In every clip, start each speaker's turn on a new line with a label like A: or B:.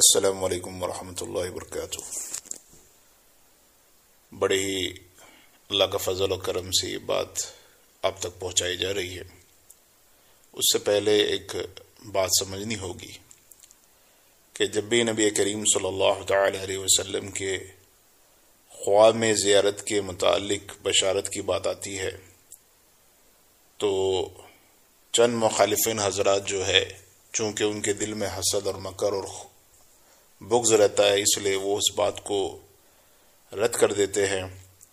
A: अस्सलाम वालेकुम वरहमतुल्लाहि वबरकातुह बड़े ही अल्लाह का फजल करम से ये बात आप तक पहुँचाई जा रही है उससे पहले एक बात समझनी होगी कि जब भी नबी करीम सल्लल्लाहु अलैहि के ख्वाब में ज़ियारत के मुतालिक बशारत की बात आती है तो चंद मुखालफन हजरात जो है चूँकि उनके दिल में हसद और मकर और बुग्ज रहता है इसलिए वो उस बात को रद्द कर देते हैं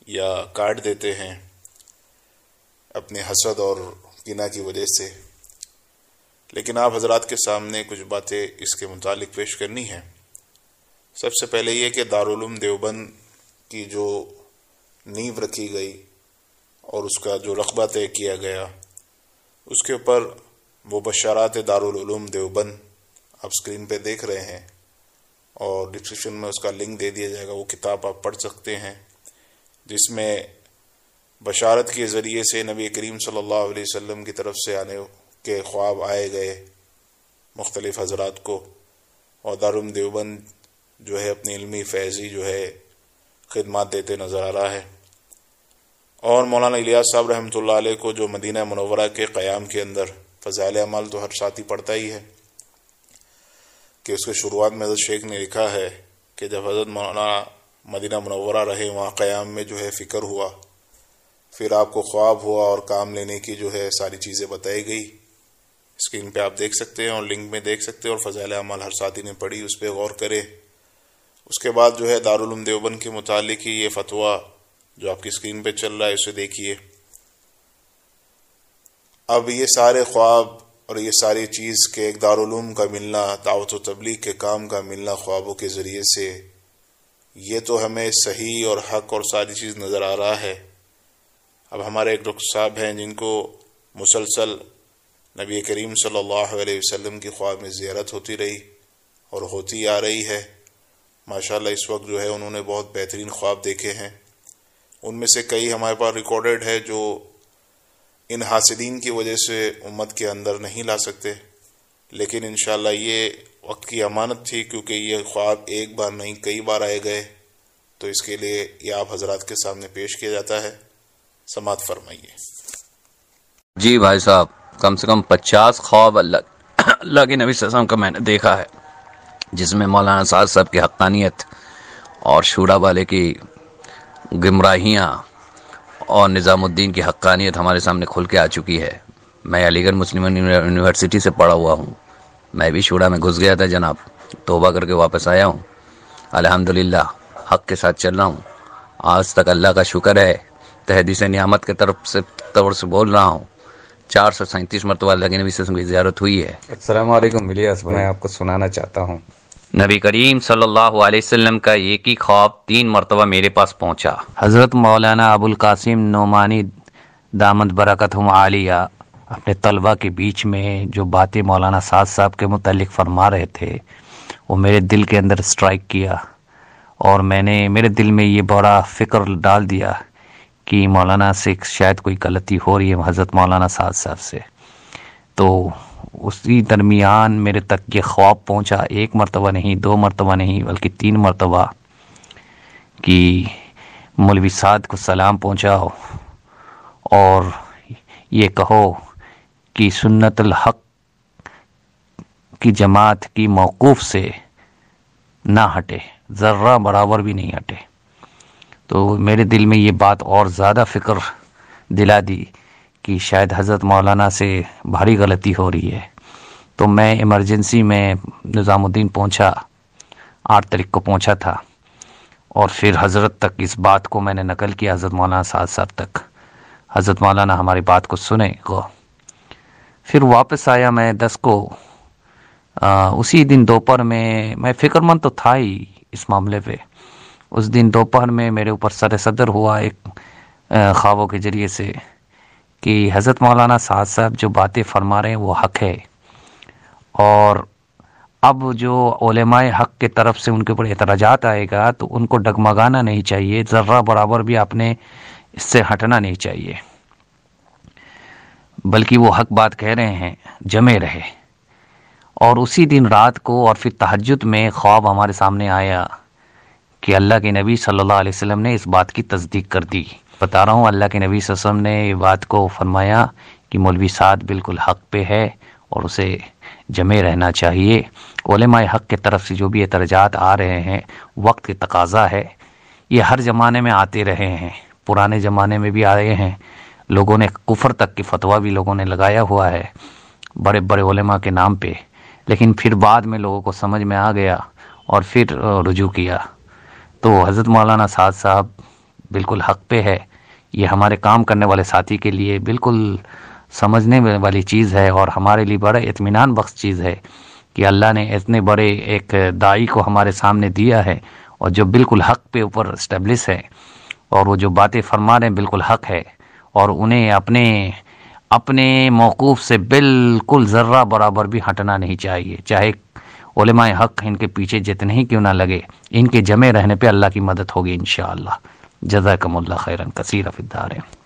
A: या काट देते हैं अपने हसद और गिना की वजह से लेकिन आप हजरात के सामने कुछ बातें इसके मुतालिक पेश करनी है सबसे पहले ये कि दारुलूम देवबंद की जो नींव रखी गई और उसका जो रकबा तय किया गया उसके ऊपर वो बशारात दारुलूम देवबंद आप स्क्रीन पे देख रहे हैं और डिस्क्रिप्शन में उसका लिंक दे दिया जाएगा वो किताब आप पढ़ सकते हैं जिसमें बशारत के ज़रिए से नबी करीम सल्लल्लाहु अलैहि वसल्लम की तरफ से आने के ख्वाब आए गए मुख्तलिफ़ हजरात को और दारुम देवबंद जो है अपनी इलमी फैज़ी जो है खिदमत देते नज़र आ रहा है और मौलाना इलियास साहब रहमत को जो मदीना मनवरा के क़्याम के अंदर फ़जाल अमल तो हर साथी पढ़ता ही है कि उसके शुरुआत में हजरत शेख ने लिखा है कि जब हजरत मौलाना मदीना मनवरा रहे वहाँ क़याम में जो है फ़िक्र हुआ फिर आपको ख्वाब हुआ और काम लेने की जो है सारी चीज़ें बताई गई स्क्रीन पे आप देख सकते हैं और लिंक में देख सकते हैं और फ़जाल अमल हर साथी ने पढ़ी उस पर गौर करे उसके बाद जो है दारुलम देवबंद के मुतालिक ही ये फतवा जो आपकी स्क्रीन पे चल रहा है उसे देखिए अब ये सारे ख्वाब और ये सारी चीज़ के एक दारूम का मिलना दावत व तबलीग के काम का मिलना ख्वाबों के ज़रिए से ये तो हमें सही और हक और सारी चीज़ नज़र आ रहा है अब हमारे एक डॉक्टर साहब हैं जिनको मुसलसल नबी करीम सल्लल्लाहु अलैहि वसल्लम की ख्वाब में जियारत होती रही और होती आ रही है माशाल्लाह इस वक्त जो है उन्होंने बहुत बेहतरीन ख्वाब देखे हैं उनमें से कई हमारे पास रिकॉर्डेड है जो इन हासिदीन की वजह से उम्मत के अंदर नहीं ला सकते लेकिन इन ये वक्त की अमानत थी क्योंकि ये ख्वाब एक बार नहीं कई बार आए गए तो इसके लिए ये आप हजरात के सामने पेश किया जाता है समात फरमाइए
B: जी भाई साहब कम से कम पचास ख्वाब अल्लाह के नबी ससम का मैंने देखा है जिसमें मौलाना साहब साहब की हकानियत और शूरा वाले की गमराहियाँ और निज़ामुद्दीन की हक्कानियत हमारे सामने खुल के आ चुकी है मैं अलीगढ़ मुस्लिम यूनिवर्सिटी से पढ़ा हुआ हूँ मैं भी शुरा में घुस गया था जनाब तोबा करके वापस आया हूँ अलहमदिल्ला हक के साथ चल रहा हूँ आज तक अल्लाह का शुक्र है तहदीस नियामत के तरफ से तौर से बोल रहा हूँ चार सौ सैंतीस मरतबा लगे नबी से जियारत हुई है मैं आपको सुनाना चाहता हूँ नबी करीम सल्लल्लाहु अलैहि वसल्लम का एक ही ख्वाब तीन मरतबा मेरे पास पहुंचा हज़रत मौलाना अबुल कासिम नोमानी दामद बरकत हम आलिया अपने तलबा के बीच में जो बातें मौलाना साद साहब के मतलब फरमा रहे थे वो मेरे दिल के अंदर स्ट्राइक किया और मैंने मेरे दिल में ये बड़ा फ़िक्र डाल दिया कि मौलाना से शायद कोई गलती हो रही है हज़रत मौलाना साद साहब से तो उसी दरमियान मेरे तक ये ख्वाब पहुंचा एक मरतबा नहीं दो मरतबा नहीं बल्कि तीन मरतबा कि मौलवी साद को सलाम पहुंचाओ और ये कहो कि सुन्नत हक की जमात की मौकूफ़ से ना हटे ज़र्रा बराबर भी नहीं हटे तो मेरे दिल में ये बात और ज़्यादा फ़िक्र दिला दी कि शायद हज़रत मौलाना से भारी गलती हो रही है तो मैं इमरजेंसी में निज़ामुद्दीन पहुंचा आठ तारीख को पहुंचा था और फिर हज़रत तक इस बात को मैंने नकल किया हज़रत मौलाना साहब सर तक हज़रत मौलाना हमारी बात को सुने गो फिर वापस आया मैं दस को आ, उसी दिन दोपहर में मैं फ़िक्रमंद तो था ही इस मामले पे उस दिन दोपहर में मेरे ऊपर सर सदर हुआ एक ख्वाबों के ज़रिए से कि हज़रत मौलाना साहब साहब जो बातें फरमा रहे हैं वो हक है और अब जो ओलमाए हक के तरफ से उनके ऊपर एतराज़ात आएगा तो उनको डगमगाना नहीं चाहिए ज़र्रा बराबर भी आपने इससे हटना नहीं चाहिए बल्कि वो हक बात कह रहे हैं जमे रहे और उसी दिन रात को और फिर तहजद में ख्वाब हमारे सामने आया कि अल्लाह के नबी सल्लल्लाहु अलैहि वसल्लम ने इस बात की तस्दीक कर दी बता रहा हूँ अल्लाह के नबी वसल्लम ने ये बात को फरमाया कि मौलवी साद बिल्कुल हक पे है और उसे जमे रहना चाहिए ओलमा हक के तरफ से जो भी एतराजात आ रहे हैं वक्त के तकाजा है ये हर ज़माने में आते रहे हैं पुराने ज़माने में भी आए हैं लोगों ने कुफर तक की फतवा भी लोगों ने लगाया हुआ है बड़े बड़े ओलमा के नाम पे लेकिन फिर बाद में लोगों को समझ में आ गया और फिर रुजू किया तो हज़रत मौलाना साद साहब बिल्कुल हक पे है ये हमारे काम करने वाले साथी के लिए बिल्कुल समझने वाली चीज़ है और हमारे लिए बड़े इतमान बख्श चीज़ है कि अल्लाह ने इतने बड़े एक दाई को हमारे सामने दिया है और जो बिल्कुल हक पे ऊपर इस्टेब्लिश है और वो जो बातें फरमा रहे हैं बिल्कुल हक है और उन्हें अपने अपने मौकूफ़ से बिल्कुल ज़र्रा बराबर भी हटना नहीं चाहिए चाहे उलमाए हक इनके पीछे जितने ही क्यों ना लगे इनके जमे रहने पे अल्लाह की मदद होगी इन शाह
A: जजाकमल खैरन कसीर अफिदारें